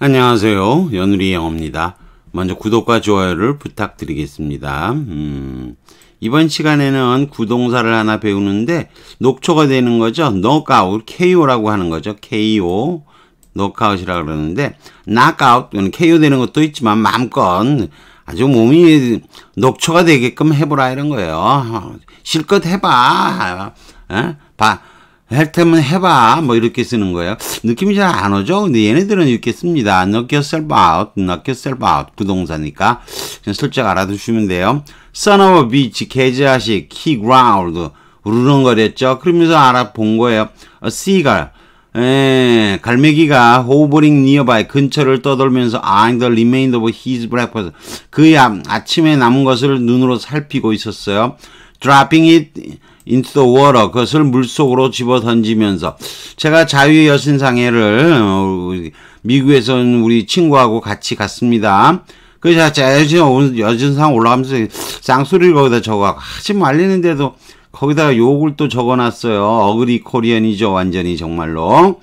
안녕하세요. 연우리 영어입니다. 먼저 구독과 좋아요를 부탁드리겠습니다. 음, 이번 시간에는 구동사를 하나 배우는데 녹초가 되는 거죠. knockout, KO라고 하는 거죠. KO, knockout이라고 그러는데 knockout, KO 되는 것도 있지만 마음껏 아주 몸이 녹초가 되게끔 해보라 이런 거예요. 어, 실컷 해봐. 에? 어, 봐. 헬테면 해봐 뭐 이렇게 쓰는 거예요. 느낌이 잘 안 오죠? 근데 얘네들은 이렇게 씁니다. knock yourself out, knock yourself out 부동사니까 그냥 슬쩍 알아두시면 돼요. son of a bitch, 개자식, k i ground 우르렁거렸죠? 그러면서 알아본 거예요. a seagull 에, 갈매기가 호버링 니어바이 근처를 떠돌면서 eyeing the remainder of his breakfast 그의 아침에 남은 것을 눈으로 살피고 있었어요. dropping it into the water. 그것을 물속으로 집어 던지면서. 제가 자유의 여신상해를 어, 미국에서 우리 친구하고 같이 갔습니다. 그 자유의 여신상 올라가면서 쌍수리를 거기다 적어. 하지 말리는데도 거기다가 욕을 또 적어놨어요. 어그리 코리안이죠. 완전히 정말로.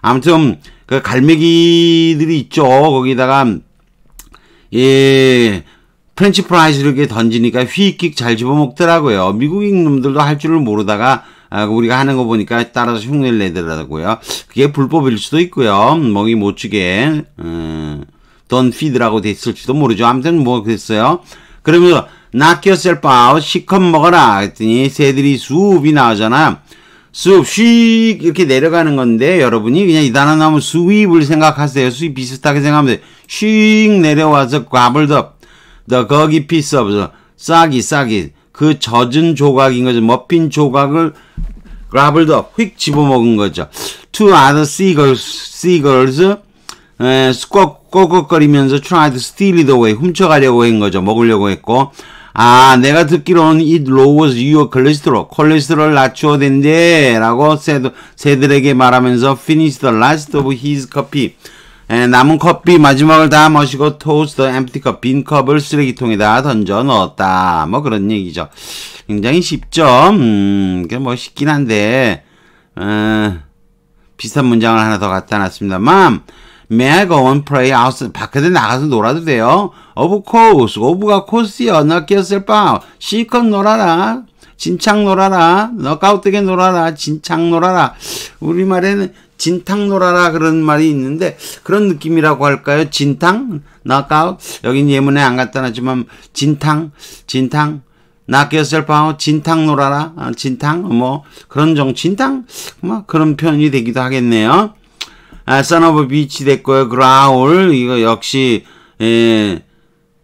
아무튼 그 갈매기들이 있죠. 거기다가 예, 프렌치 프라이즈 이렇게 던지니까 휘익킥 잘 집어먹더라고요. 미국인 놈들도 할 줄을 모르다가 아, 그 우리가 하는 거 보니까 따라서 흉내를 내더라고요. 그게 불법일 수도 있고요. 먹이못 주게 음, 어, 던 피드라고 됐을지도 모르죠. 아무튼 뭐 그랬어요. 그러면서 knock yourself out 시컷 먹어라 했더니 새들이 수업이 나오잖아. 수업 쉬 이렇게 내려가는 건데 여러분이 그냥 이 단어 나오면 수입을 생각하세요. 수입 비슷하게 생각하면 돼요. 쉬 내려와서 과불더 The 거기 piece of 싹이 싹이 그 젖은 조각인 거죠. 머핀 조각을 grabbled up 휙 집어먹은 거죠. Two other seagulls, seagulls 꺽꺽거리면서 tried to steal it away 훔쳐가려고 한 거죠. 먹으려고 했고 아 내가 듣기로는 이 lowers your cholesterol 콜레스테롤 낮추어 된대 라고 새들에게 말하면서 finish the last of his coffee 예, 남은 커피 마지막을 다 마시고 토스 s s 티컵빈 컵을 쓰레기통에다 던져 넣었다. 뭐 그런 얘기죠. 굉장히 쉽죠. 음, 뭐 쉽긴 한데, 어, 비슷한 문장을 하나 더 갖다 놨습니다. m m a y I go and play out? 밖에 나가서 놀아도 돼요? Of course, of가 c o u r s e l f out. 실컷 놀아라. 진창 놀아라. 너가웃되게 놀아라. 진창 놀아라. 우리말에는 진탕노라라 그런 말이 있는데 그런 느낌이라고 할까요? 진탕? 나까 여긴 예문에 안 갖다 놨지만 진탕? 진탕? 나께서셀파오 아, 진탕 노라라 진탕 뭐 그런 정 진탕 뭐 그런 표현이 되기도 하겠네요. 아, 선오브 비치 됐고요. 그라울 이거 역시 예,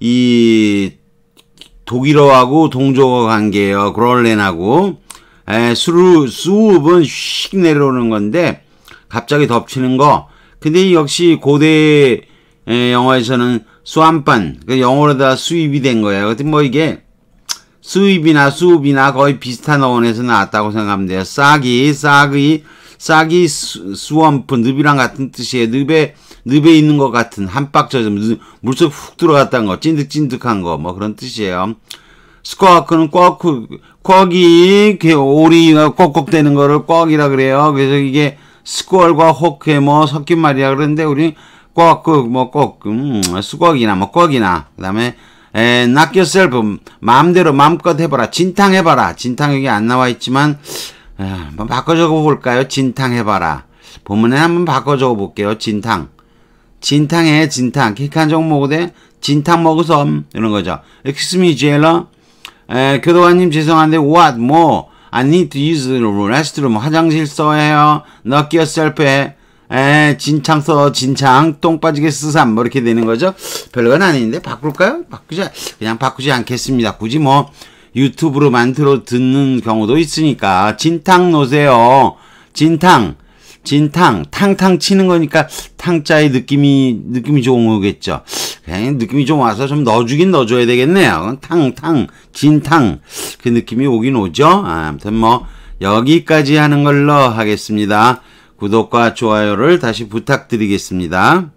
이 독일어하고 동조어 관계예요. 그롤렌하고 에, 수루 수읍은 씩 내려오는 건데 갑자기 덮치는 거. 근데 역시 고대 영화에서는 수안반 그 영어로다 수입이 된 거예요. 하여튼 뭐 이게 수입이나 수입이나 거의 비슷한 어원에서 나왔다고 생각하면 돼요. 싹이, 싹이, 싹이 수원프, 늪이랑 같은 뜻이에요. 늪에, 늪에 있는 것 같은, 한박 젖은, 물속 훅 들어갔다는 거, 찐득찐득한 거, 뭐 그런 뜻이에요. 스쿼크는 꽉, 꽉이, 그, 오리, 꺽꺽대는 어, 거를 꽉이라 그래요. 그래서 이게 스콜과 호크에 뭐 섞인 말이야 그런데 우리 꼭그뭐꼭 음, 수걱이나 뭐걱이나 그다음에 에, 낚여 o c 마음대로 마음껏 해봐라 진탕해봐라 진탕 여기 안 나와 있지만 에, 한번 바꿔 적어볼까요 진탕해봐라 본문에 한번 바꿔 적어볼게요 진탕 진탕에 진탕 킥한 종목에 진탕 먹어서 이런 거죠. Excuse me, j a i l 에, 교도관님 죄송한데 what 뭐 I need to use the restroom. 화장실 써야 해요. Knock yourself 에, 진창 써, 진창. 똥 빠지게 쓰삼. 뭐 이렇게 되는 거죠. 별건 아닌데, 바꿀까요? 바꾸지, 그냥 바꾸지 않겠습니다. 굳이 뭐, 유튜브로 만들어 듣는 경우도 있으니까. 진탕 놓으세요. 진탕. 진탕, 탕탕 치는 거니까 탕자의 느낌이 느낌이 좋은 거겠죠. 그냥 느낌이 좀 와서 좀 넣어주긴 넣어줘야 되겠네요. 탕탕, 진탕. 그 느낌이 오긴 오죠? 아, 아무튼 뭐 여기까지 하는 걸로 하겠습니다. 구독과 좋아요를 다시 부탁드리겠습니다.